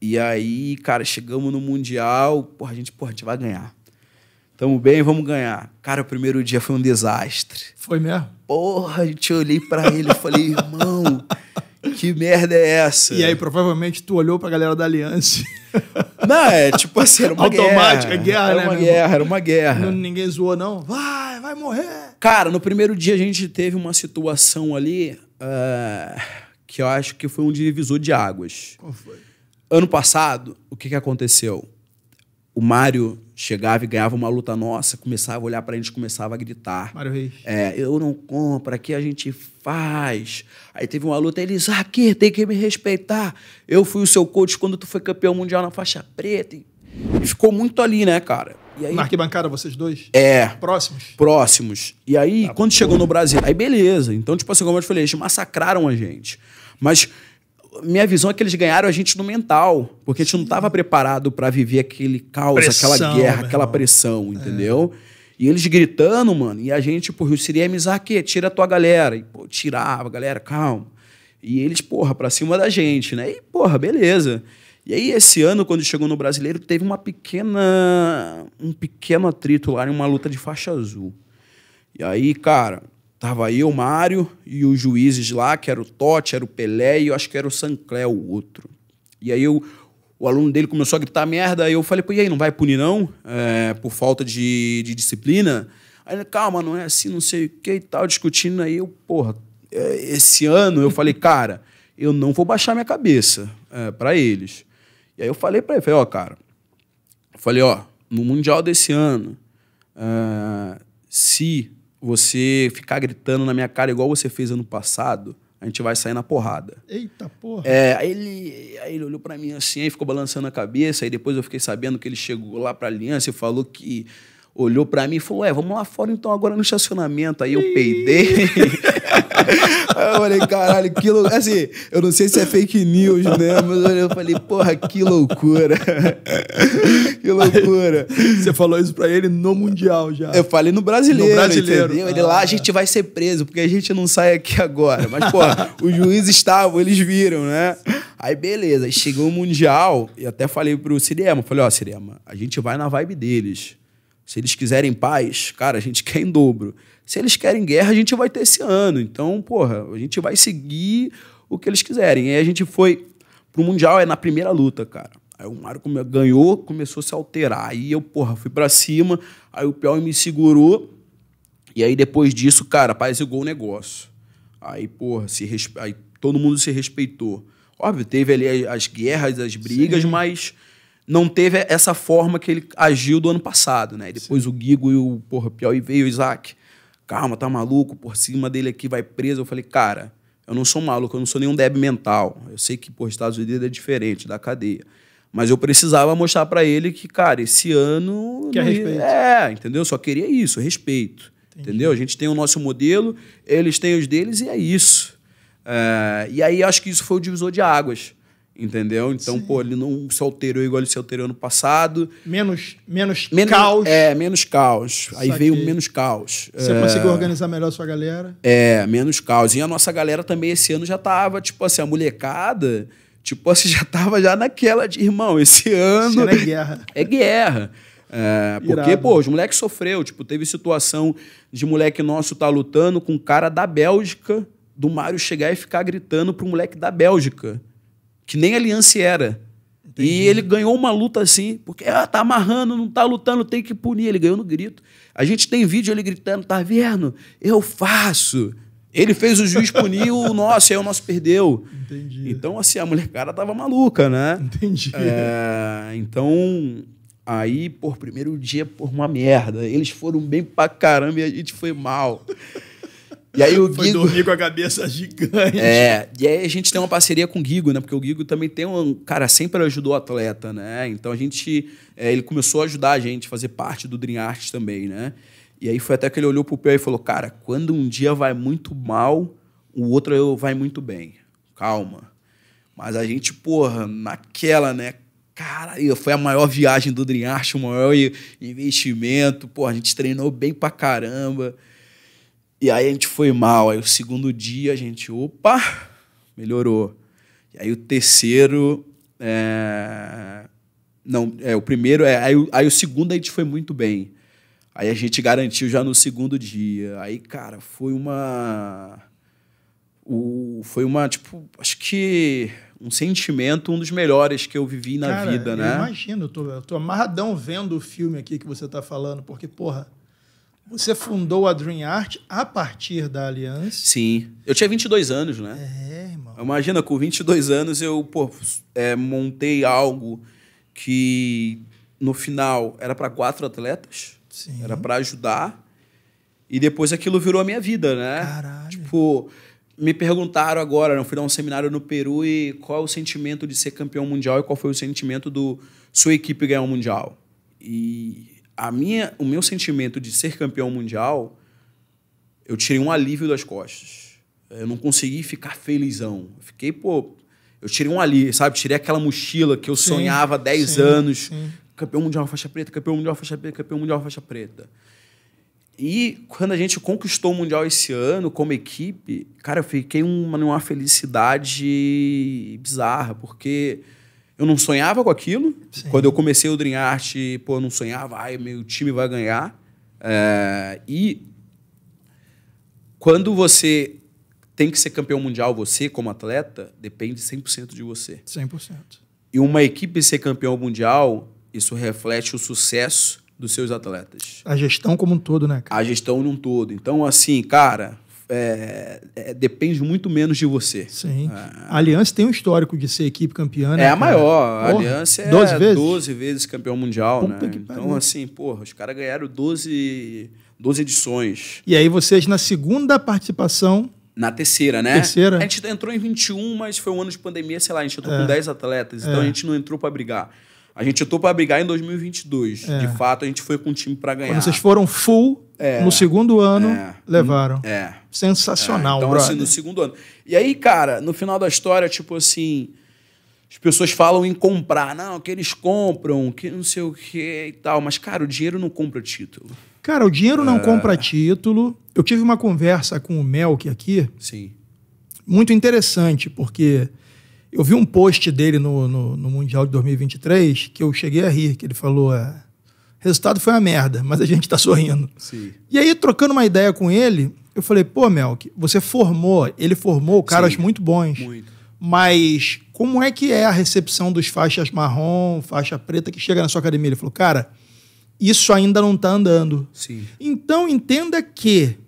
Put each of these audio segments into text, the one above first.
E aí, cara, chegamos no Mundial, porra, a gente, porra, a gente vai ganhar. Tamo bem, vamos ganhar. Cara, o primeiro dia foi um desastre. Foi mesmo? Porra, a gente olhei para ele e falei, irmão, que merda é essa? E aí, provavelmente, tu olhou pra galera da Aliança. Não, é tipo assim, era uma Automática, guerra. guerra era né, uma guerra, era uma guerra. Não, ninguém zoou, não. Vai, vai morrer. Cara, no primeiro dia a gente teve uma situação ali uh, que eu acho que foi um divisor de águas. Qual foi? Ano passado, o que, que aconteceu? O Mário chegava e ganhava uma luta nossa, começava a olhar para a gente, começava a gritar. Mário Reis. É, eu não compro, aqui a gente faz. Aí teve uma luta, ele disse, aqui, tem que me respeitar. Eu fui o seu coach quando tu foi campeão mundial na faixa preta. E ficou muito ali, né, cara? E aí, Na arquibancada, vocês dois? É. Próximos? Próximos. E aí, tá quando chegou no Brasil, aí beleza. Então, tipo assim, como eu te falei, eles massacraram a gente. Mas minha visão é que eles ganharam a gente no mental, porque a gente Sim. não estava preparado para viver aquele caos, pressão, aquela guerra, aquela pressão, é. entendeu? É. E eles gritando, mano, e a gente, porra, o Siri Mizaki, tira a tua galera. E, pô, tirava, galera, calma. E eles, porra, pra cima da gente, né? E, porra, beleza. E aí, esse ano, quando chegou no brasileiro, teve uma pequena. um pequeno atrito lá em uma luta de faixa azul. E aí, cara, Tava eu, Mário e os juízes lá, que era o Totti, era o Pelé e eu acho que era o Sanclé o outro. E aí eu, o aluno dele começou a gritar merda, aí eu falei, pô, e aí, não vai punir não? É, por falta de, de disciplina? Aí ele, calma, não é assim, não sei o que e tal, discutindo. Aí eu, porra, é, esse ano eu falei, cara, eu não vou baixar minha cabeça é, para eles. E aí eu falei para ele, falei, ó, cara, eu falei, ó, no Mundial desse ano, é, se você ficar gritando na minha cara igual você fez ano passado, a gente vai sair na porrada. Eita porra! É, aí ele, aí ele olhou para mim assim, aí ficou balançando a cabeça, aí depois eu fiquei sabendo que ele chegou lá pra aliança e falou que olhou para mim e falou: Ué, vamos lá fora então agora no estacionamento. Aí eu peidei. aí eu falei: Caralho, que loucura. Assim, eu não sei se é fake news, né? Mas eu falei: Porra, que loucura. que loucura. você falou isso pra ele no Mundial já. Eu falei no brasileiro. No brasileiro. Entendeu? Ah. Ele lá, a ah. gente vai ser preso, porque a gente não sai aqui agora. Mas, pô, os juízes estavam, eles viram, né? Aí beleza, chegou o Mundial e até falei pro Cirema: falei, ó, Cirema, a gente vai na vibe deles. Se eles quiserem paz, cara, a gente quer em dobro. Se eles querem guerra, a gente vai ter esse ano. Então, porra, a gente vai seguir o que eles quiserem. E aí a gente foi pro Mundial, é na primeira luta, cara. Aí o Mário ganhou, começou a se alterar. Aí eu, porra, fui para cima, aí o Piauí me segurou. E aí depois disso, cara, apazigou o negócio. Aí, porra, se respe... aí, todo mundo se respeitou. Óbvio, teve ali as guerras, as brigas, Sim. mas não teve essa forma que ele agiu do ano passado, né? Depois Sim. o Guigo e o porra, Piauí veio o Isaac. Calma, tá maluco, por cima dele aqui vai preso. Eu falei, cara, eu não sou maluco, eu não sou nenhum débil mental. Eu sei que, por Estados Unidos é diferente da cadeia. Mas eu precisava mostrar para ele que, cara, esse ano. Que é respeito. É, entendeu? Só queria isso, é respeito. Entendi. Entendeu? A gente tem o nosso modelo, eles têm os deles e é isso. É, e aí acho que isso foi o divisor de águas Entendeu? Então, Sim. pô, ele não se alterou igual ele se alterou ano passado. Menos, menos, menos caos. É, menos caos. Aí veio menos caos. Você é, conseguiu organizar melhor a sua galera? É, menos caos. E a nossa galera também esse ano já tava, tipo assim, a molecada, tipo assim, já tava já naquela de, irmão, esse ano. Esse ano é guerra. É guerra. É, porque, Irado. pô, os moleques sofreu. Tipo, teve situação de moleque nosso tá lutando com um cara da Bélgica, do Mário chegar e ficar gritando pro moleque da Bélgica que nem aliança era. Entendi. E ele ganhou uma luta assim, porque ah, tá amarrando, não tá lutando, tem que punir. Ele ganhou no grito. A gente tem vídeo ele gritando, tá vendo? Eu faço. Ele fez o juiz punir o nosso, aí o nosso perdeu. Entendi. Então, assim, a mulher cara tava maluca, né? Entendi. É, então, aí, por primeiro dia, por uma merda. Eles foram bem pra caramba e a gente foi mal. E aí o Foi Guigo... dormir com a cabeça gigante. É, e aí a gente tem uma parceria com o Guigo, né? Porque o Guigo também tem um... Cara, sempre ajudou o atleta, né? Então a gente... É, ele começou a ajudar a gente a fazer parte do Dream Art também, né? E aí foi até que ele olhou pro pé e falou, cara, quando um dia vai muito mal, o outro vai muito bem. Calma. Mas a gente, porra, naquela, né? Cara, foi a maior viagem do Dream Art, o maior investimento. Porra, a gente treinou bem pra caramba. E aí a gente foi mal. Aí o segundo dia a gente, opa, melhorou. E aí o terceiro. É... Não, é, o primeiro é. Aí, aí o segundo a gente foi muito bem. Aí a gente garantiu já no segundo dia. Aí, cara, foi uma. O, foi uma, tipo, acho que um sentimento, um dos melhores que eu vivi na cara, vida, né? Eu imagino, eu tô, eu tô amarradão vendo o filme aqui que você tá falando, porque, porra, você fundou a Dream Art a partir da Aliança? Sim. Eu tinha 22 anos, né? É, irmão. Imagina, com 22 anos eu pô, é, montei algo que no final era para quatro atletas. Sim. Era para ajudar. E depois aquilo virou a minha vida, né? Caralho. Tipo, me perguntaram agora, né? eu fui dar um seminário no Peru e qual é o sentimento de ser campeão mundial e qual foi o sentimento do sua equipe ganhar o um mundial. E a minha, o meu sentimento de ser campeão mundial, eu tirei um alívio das costas. Eu não consegui ficar felizão. Eu fiquei, pô, eu tirei um alívio, sabe? Tirei aquela mochila que eu sim, sonhava há 10 sim, anos. Sim. Campeão mundial faixa preta, campeão mundial faixa preta, campeão mundial faixa preta. E quando a gente conquistou o Mundial esse ano como equipe, cara, eu fiquei uma, numa felicidade bizarra, porque eu não sonhava com aquilo, Sim. Quando eu comecei o Dream Art, pô, eu não sonhava, ai, meu time vai ganhar. É, e quando você tem que ser campeão mundial, você como atleta, depende 100% de você. 100%. E uma equipe ser campeão mundial, isso reflete o sucesso dos seus atletas. A gestão como um todo, né? Cara? A gestão num todo. Então, assim, cara, é, é, depende muito menos de você. Sim. É. A Aliança tem um histórico de ser equipe campeã. Né, é a cara? maior. A porra, Aliança é 12 vezes, 12 vezes campeão mundial. né? Então, assim, porra, os caras ganharam 12, 12 edições. E aí vocês, na segunda participação, na terceira, né? Terceira. A gente entrou em 21, mas foi um ano de pandemia, sei lá, a gente entrou é. com 10 atletas, então é. a gente não entrou para brigar. A gente entrou para brigar em 2022. É. De fato, a gente foi com o time para ganhar. Quando vocês foram full é. no segundo ano, é. levaram. É. Sensacional, é. Então, brother. assim, no segundo ano. E aí, cara, no final da história, tipo assim, as pessoas falam em comprar. Não, que eles compram, que não sei o que e tal. Mas, cara, o dinheiro não compra título. Cara, o dinheiro não é. compra título. Eu tive uma conversa com o Melk aqui. Sim. Muito interessante, porque eu vi um post dele no, no, no Mundial de 2023 que eu cheguei a rir, que ele falou: é, resultado foi uma merda, mas a gente está sorrindo. Sim. E aí, trocando uma ideia com ele, eu falei: pô, Melk, você formou, ele formou caras Sim, muito bons. Muito. Mas como é que é a recepção dos faixas marrom, faixa preta que chega na sua academia? Ele falou: cara, isso ainda não está andando. Sim. Então entenda que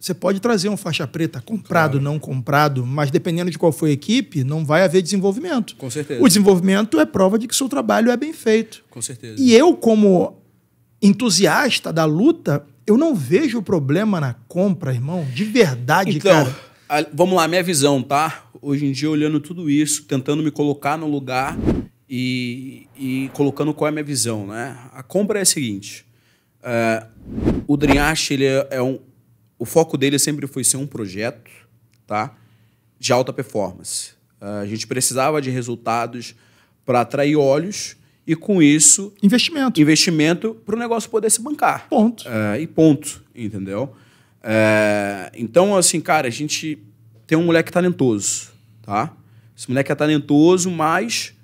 você pode trazer um faixa preta comprado, claro. não comprado, mas dependendo de qual foi a equipe, não vai haver desenvolvimento. Com certeza. O desenvolvimento é prova de que seu trabalho é bem feito. Com certeza. E eu, como entusiasta da luta, eu não vejo problema na compra, irmão. De verdade, então, cara. A, vamos lá, minha visão, tá? Hoje em dia, olhando tudo isso, tentando me colocar no lugar e, e colocando qual é a minha visão, né? A compra é a seguinte. É, o Drinhache, ele é, é um, o foco dele sempre foi ser um projeto tá? de alta performance. Uh, a gente precisava de resultados para atrair olhos e, com isso... Investimento. Investimento para o negócio poder se bancar. Ponto. Uh, e ponto, entendeu? Uh, então, assim, cara, a gente tem um moleque talentoso, tá? Esse moleque é talentoso, mas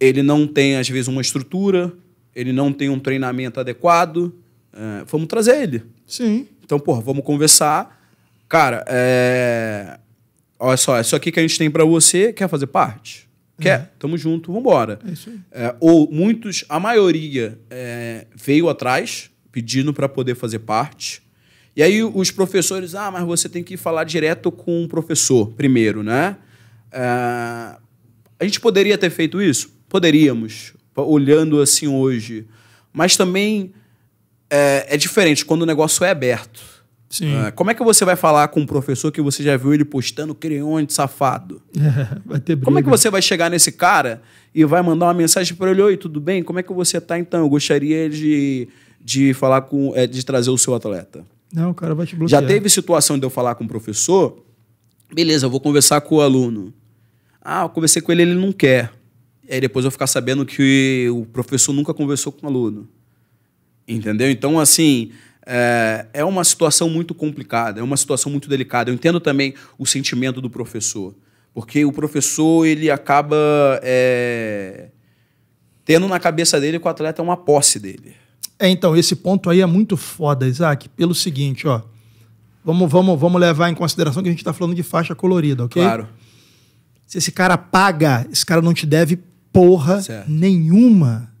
ele não tem, às vezes, uma estrutura, ele não tem um treinamento adequado. É, vamos trazer ele. Sim. Então, pô, vamos conversar. Cara, é... olha só, isso aqui que a gente tem para você, quer fazer parte? Quer? Uhum. Tamo junto, vambora. É isso aí. É, ou muitos, a maioria é, veio atrás pedindo para poder fazer parte. E aí os professores, ah, mas você tem que falar direto com o professor primeiro, né? É... a gente poderia ter feito isso? Poderíamos, olhando assim hoje. Mas também é, é diferente quando o negócio é aberto. Sim. É, como é que você vai falar com um professor que você já viu ele postando creonte safado? É, vai ter briga. Como é que você vai chegar nesse cara e vai mandar uma mensagem para ele: Oi, tudo bem? Como é que você tá então? Eu gostaria de, de falar com. É, de trazer o seu atleta. Não, o cara vai te bloquear. Já teve situação de eu falar com o um professor? Beleza, eu vou conversar com o aluno. Ah, eu conversei com ele, ele não quer. E aí depois eu ficar sabendo que o professor nunca conversou com o aluno. Entendeu? Então, assim, é, é uma situação muito complicada, é uma situação muito delicada. Eu entendo também o sentimento do professor, porque o professor ele acaba é, tendo na cabeça dele que o atleta é uma posse dele. É, então, esse ponto aí é muito foda, Isaac, pelo seguinte, ó. Vamos, vamos, vamos levar em consideração que a gente está falando de faixa colorida, ok? Claro. Se esse cara paga, esse cara não te deve porra certo. nenhuma.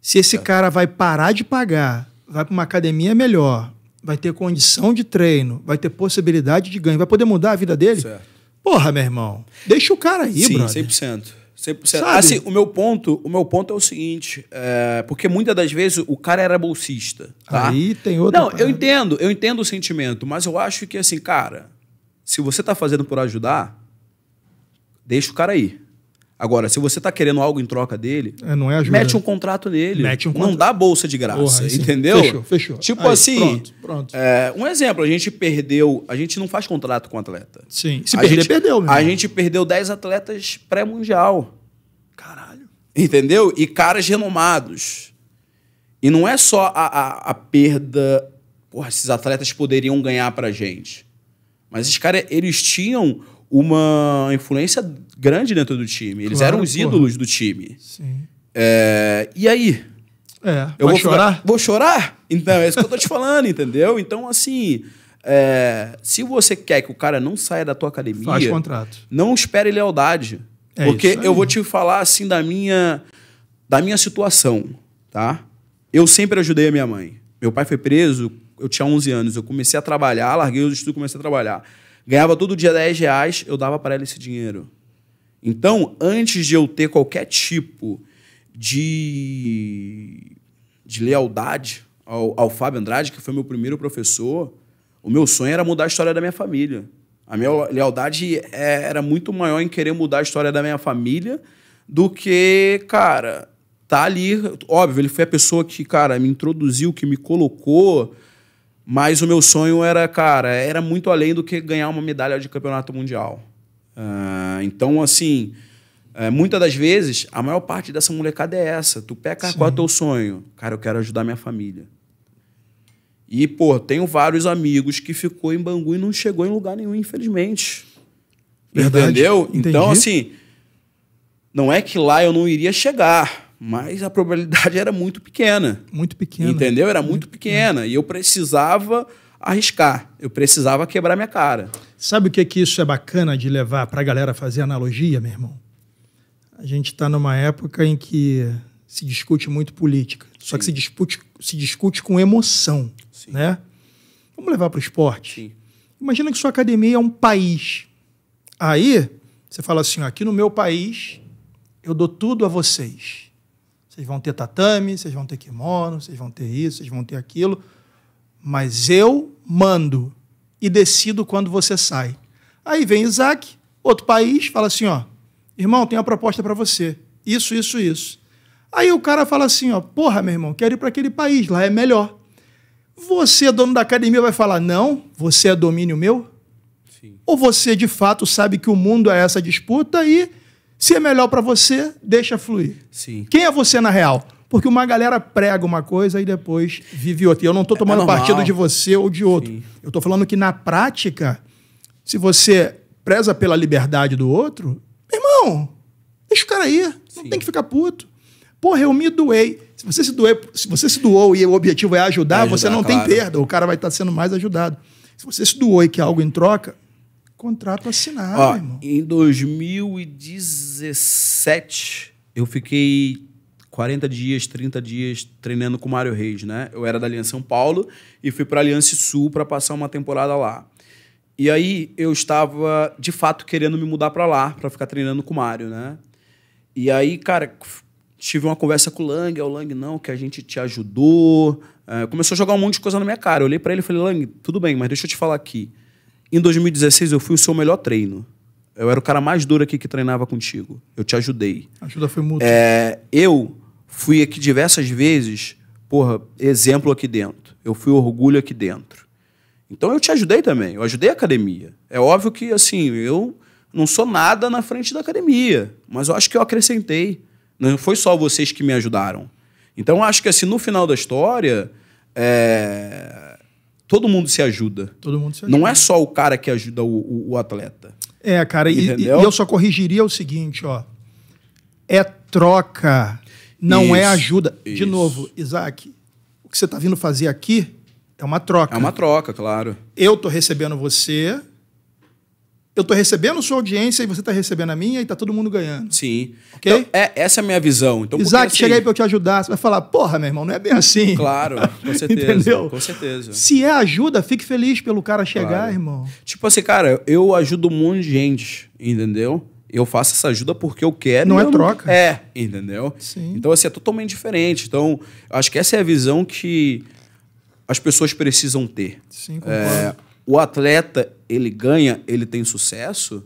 Se esse é. cara vai parar de pagar, vai para uma academia melhor, vai ter condição de treino, vai ter possibilidade de ganho, vai poder mudar a vida dele? Certo. Porra, meu irmão, deixa o cara aí, Sim, brother. 100%. 100%. Sabe? Assim, o meu ponto, o meu ponto é o seguinte, é, porque muitas das vezes o cara era bolsista, tá? Aí tem outra Não, parada. eu entendo, eu entendo o sentimento, mas eu acho que assim, cara, se você tá fazendo por ajudar, deixa o cara aí. Agora, se você está querendo algo em troca dele, é, não é ajuda. mete um né? contrato nele. Mete um contrato. Não dá bolsa de graça, Porra, entendeu? Fechou, fechou. Tipo Aí, assim, pronto, pronto. É, um exemplo, a gente perdeu, a gente não faz contrato com atleta. Sim, se a perder, gente, perdeu. Mesmo. A gente perdeu 10 atletas pré-mundial. Caralho. Entendeu? E caras renomados. E não é só a, a, a perda... Porra, esses atletas poderiam ganhar pra gente. Mas esses caras, eles tinham uma influência grande dentro do time. Eles claro, eram os porra. ídolos do time. Sim. É, e aí? É, eu vou chorar? Ficar, vou chorar? Então, é isso que eu tô te falando, entendeu? Então, assim, é, se você quer que o cara não saia da tua academia, Faz contrato. não espere lealdade. É porque eu vou te falar assim da minha da minha situação, tá? Eu sempre ajudei a minha mãe. Meu pai foi preso, eu tinha 11 anos, eu comecei a trabalhar, larguei os estudos e comecei a trabalhar ganhava todo dia 10 reais, eu dava para ela esse dinheiro. Então, antes de eu ter qualquer tipo de, de lealdade ao, ao Fábio Andrade, que foi meu primeiro professor, o meu sonho era mudar a história da minha família. A minha lealdade é, era muito maior em querer mudar a história da minha família do que, cara, tá ali. Óbvio, ele foi a pessoa que, cara, me introduziu, que me colocou mas o meu sonho era, cara, era muito além do que ganhar uma medalha de campeonato mundial. Uh, então, assim, eh, muitas das vezes, a maior parte dessa molecada é essa. Tu peca, Sim. qual é o teu sonho? Cara, eu quero ajudar minha família. E, pô, tenho vários amigos que ficou em Bangu e não chegou em lugar nenhum, infelizmente. Verdade. Entendeu? Então, Entendi. Então, assim, não é que lá eu não iria chegar mas a probabilidade era muito pequena. Muito pequena. Entendeu? Era muito, muito pequena. pequena. E eu precisava arriscar. Eu precisava quebrar minha cara. Sabe o que, é que isso é bacana de levar para a galera fazer analogia, meu irmão? A gente está numa época em que se discute muito política. Sim. Só que se discute, se discute com emoção. Sim. Né? Vamos levar para o esporte? Sim. Imagina que sua academia é um país. Aí, você fala assim: aqui no meu país, eu dou tudo a vocês. Vocês vão ter tatame, vocês vão ter kimono, vocês vão ter isso, vocês vão ter aquilo. Mas eu mando e decido quando você sai. Aí vem Isaac, outro país, fala assim: ó, irmão, tenho uma proposta para você. Isso, isso, isso. Aí o cara fala assim: ó, porra, meu irmão, quero ir para aquele país, lá é melhor. Você, dono da academia, vai falar: não, você é domínio meu? Sim. Ou você de fato sabe que o mundo é essa disputa e se é melhor para você, deixa fluir. Sim. Quem é você na real? Porque uma galera prega uma coisa e depois vive outra. E eu não estou é tomando é partido de você ou de outro. Sim. Eu estou falando que na prática, se você preza pela liberdade do outro, irmão, deixa o cara ir. Não tem que ficar puto. Porra, eu me doei. Se você se, doer, se você se doou e o objetivo é ajudar, é ajudar você não claro. tem perda. O cara vai estar sendo mais ajudado. Se você se doou e quer algo em troca, contrato assinado. Ó, irmão. Em 2017, eu fiquei 40 dias, 30 dias treinando com o Mário Reis, né? Eu era da Aliança São Paulo e fui para Aliança Sul para passar uma temporada lá. E aí eu estava de fato querendo me mudar para lá, para ficar treinando com o Mário, né? E aí, cara, tive uma conversa com o Lang, é o Lang não, que a gente te ajudou. É, começou a jogar um monte de coisa na minha cara. Eu olhei para ele e falei: "Lang, tudo bem, mas deixa eu te falar aqui. Em 2016, eu fui o seu melhor treino. Eu era o cara mais duro aqui que treinava contigo. Eu te ajudei. A ajuda foi muito. É, eu fui aqui diversas vezes, porra, exemplo aqui dentro. Eu fui orgulho aqui dentro. Então eu te ajudei também. Eu ajudei a academia. É óbvio que, assim, eu não sou nada na frente da academia. Mas eu acho que eu acrescentei. Não foi só vocês que me ajudaram. Então eu acho que, assim, no final da história. É todo mundo se ajuda. Todo mundo se ajuda. Não é só o cara que ajuda o, o, o atleta. É, cara, e, e, eu só corrigiria o seguinte, ó. É troca, não é isso, é ajuda. Isso. De novo, Isaac, o que você está vindo fazer aqui é uma troca. É uma troca, claro. Eu estou recebendo você eu estou recebendo sua audiência e você está recebendo a minha e está todo mundo ganhando. Sim. Ok? Então, é, essa é a minha visão. Então, Isaac, assim... chega aí para eu te ajudar. Você vai falar, porra, meu irmão, não é bem assim. Claro, com certeza. Entendeu? Com certeza. Se é ajuda, fique feliz pelo cara chegar, claro. irmão. Tipo assim, cara, eu ajudo um monte de gente, entendeu? Eu faço essa ajuda porque eu quero. Não é não... troca. É, entendeu? Sim. Então, assim, é totalmente diferente. Então, acho que essa é a visão que as pessoas precisam ter. Sim, é, concordo. É, o atleta, ele ganha, ele tem sucesso,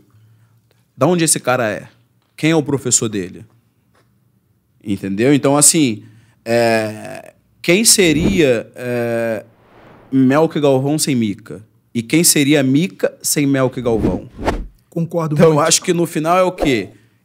da onde esse cara é? Quem é o professor dele? Entendeu? Então, assim, é, quem seria é, Melk Galvão sem Mica? E quem seria Mica sem Melk Galvão? Concordo então, muito. Então, acho que no final é o quê?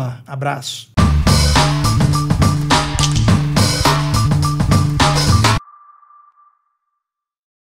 lá. Abraço.